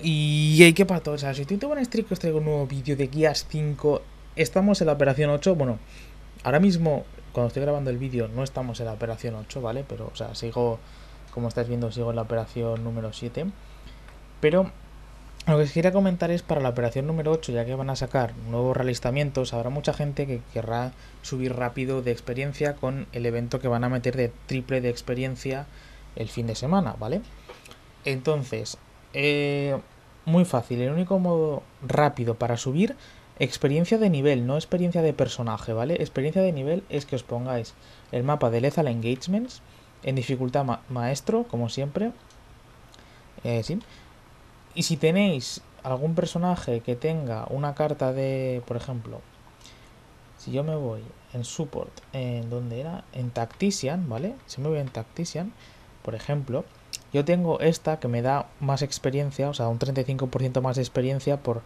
Y ¿qué pato? O sea, si estoy Tengo un que os traigo un nuevo vídeo de Guías 5. Estamos en la operación 8, bueno, ahora mismo, cuando estoy grabando el vídeo, no estamos en la operación 8, ¿vale? Pero, o sea, sigo, como estáis viendo, sigo en la operación número 7. Pero, lo que os quería comentar es para la operación número 8, ya que van a sacar nuevos realistamientos, habrá mucha gente que querrá subir rápido de experiencia con el evento que van a meter de triple de experiencia el fin de semana, ¿vale? Entonces, eh, muy fácil, el único modo rápido para subir experiencia de nivel, no experiencia de personaje, ¿vale? Experiencia de nivel es que os pongáis el mapa de Lethal Engagements en dificultad maestro, como siempre. Eh, sí. Y si tenéis algún personaje que tenga una carta de, por ejemplo, si yo me voy en support, en donde era, en Tactician, ¿vale? Si me voy en Tactician, por ejemplo, yo tengo esta que me da más experiencia, o sea, un 35% más de experiencia por,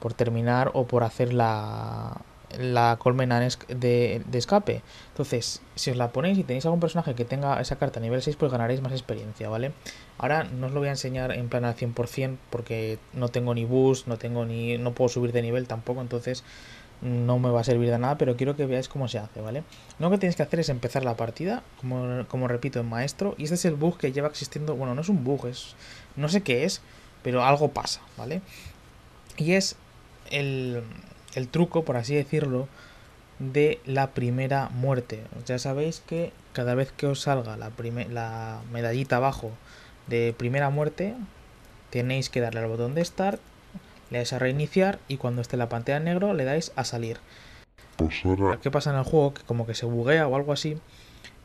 por terminar o por hacer la, la colmena de, escape. Entonces, si os la ponéis y tenéis algún personaje que tenga esa carta a nivel 6, pues ganaréis más experiencia, ¿vale? Ahora no os lo voy a enseñar en plan al 100% porque no tengo ni boost, no tengo ni no puedo subir de nivel tampoco, entonces no me va a servir de nada, pero quiero que veáis cómo se hace, ¿vale? Lo que tenéis que hacer es empezar la partida, como, repito en maestro, y este es el bug que lleva existiendo, bueno, no es un bug, es no sé qué es, pero algo pasa, ¿vale? Y es el, el truco, por así decirlo, de la primera muerte. Ya sabéis que cada vez que os salga la, la medallita abajo de primera muerte, tenéis que darle al botón de Start le dais a reiniciar y cuando esté la pantalla en negro le dais a salir. Pues ¿Qué pasa en el juego? Que como que se buguea o algo así.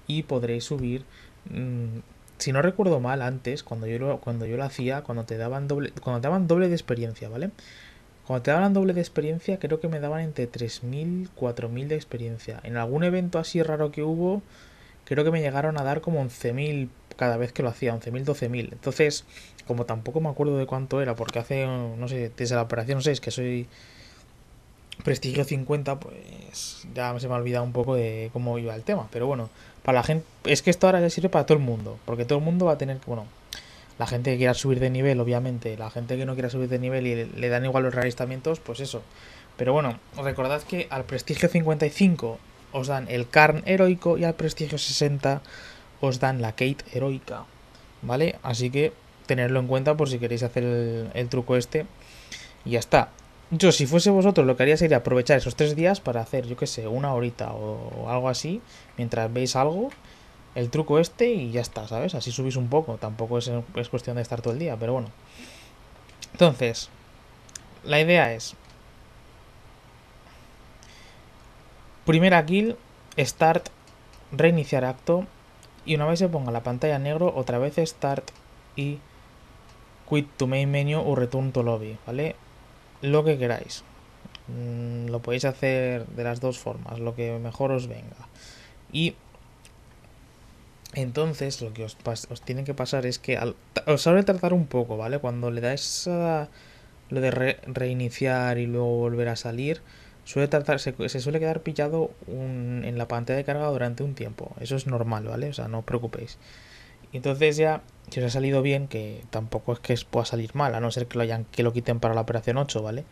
Y podréis subir. Mm, si no recuerdo mal, antes, cuando yo lo, cuando yo lo hacía, cuando te daban doble. Cuando te daban doble de experiencia, ¿vale? Cuando te daban doble de experiencia, creo que me daban entre 3.000, 4.000 de experiencia. En algún evento así raro que hubo, creo que me llegaron a dar como 11.000 cada vez que lo hacía, 11.000, 12.000. Entonces, como tampoco me acuerdo de cuánto era, porque hace, no sé, desde la operación 6, que soy prestigio 50, pues ya se me ha olvidado un poco de cómo iba el tema. Pero bueno, para la gente, es que esto ahora ya sirve para todo el mundo, porque todo el mundo va a tener que, bueno, la gente que quiera subir de nivel, obviamente, la gente que no quiera subir de nivel y le dan igual los realistamientos, pues eso. Pero bueno, recordad que al prestigio 55 os dan el Carn heroico y al prestigio 60 os dan la Kate heroica, ¿vale? Así que tenerlo en cuenta por si queréis hacer el, truco este. Y ya está. Yo, si fuese vosotros, lo que haría sería aprovechar esos tres días para hacer, yo que sé, una horita o, algo así, mientras veis algo, el truco este y ya está, ¿sabes? Así subís un poco, tampoco es, es cuestión de estar todo el día, pero bueno. Entonces, la idea es, Primera kill, start, reiniciar acto, y una vez se ponga la pantalla negro, otra vez Start y Quit to Main Menu o Return to Lobby, ¿vale? Lo que queráis. Mm, lo podéis hacer de las dos formas, lo que mejor os venga. Y entonces lo que os, os tiene que pasar es que al os sabe tratar un poco, ¿vale? Cuando le dais lo de reiniciar y luego volver a salir, se, suele quedar pillado en la pantalla de carga durante un tiempo. Eso es normal, ¿vale? O sea, no os preocupéis. Entonces ya, si os ha salido bien, que tampoco es que pueda salir mal, a no ser que lo, hayan, que lo quiten para la operación 8, ¿vale?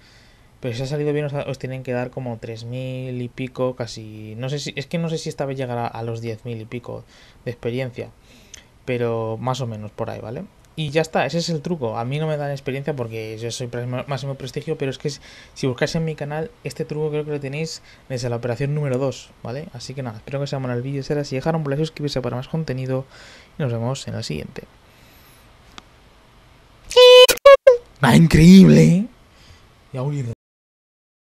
Pero si os ha salido bien, os, tienen que dar como 3.000 y pico, casi... No sé si, es que no sé si esta vez llegará a los 10.000 y pico de experiencia, pero más o menos por ahí, ¿vale? y ya está, ese es el truco. A mí no me dan experiencia porque yo soy máximo prestigio, pero es que si buscáis en mi canal, este truco creo que lo tenéis desde la operación número 2, ¿vale? Así que nada, espero que os haya el vídeo. Será si dejaron por like, suscribirse para más contenido y nos vemos en el siguiente. ¡Ah, increíble! Ya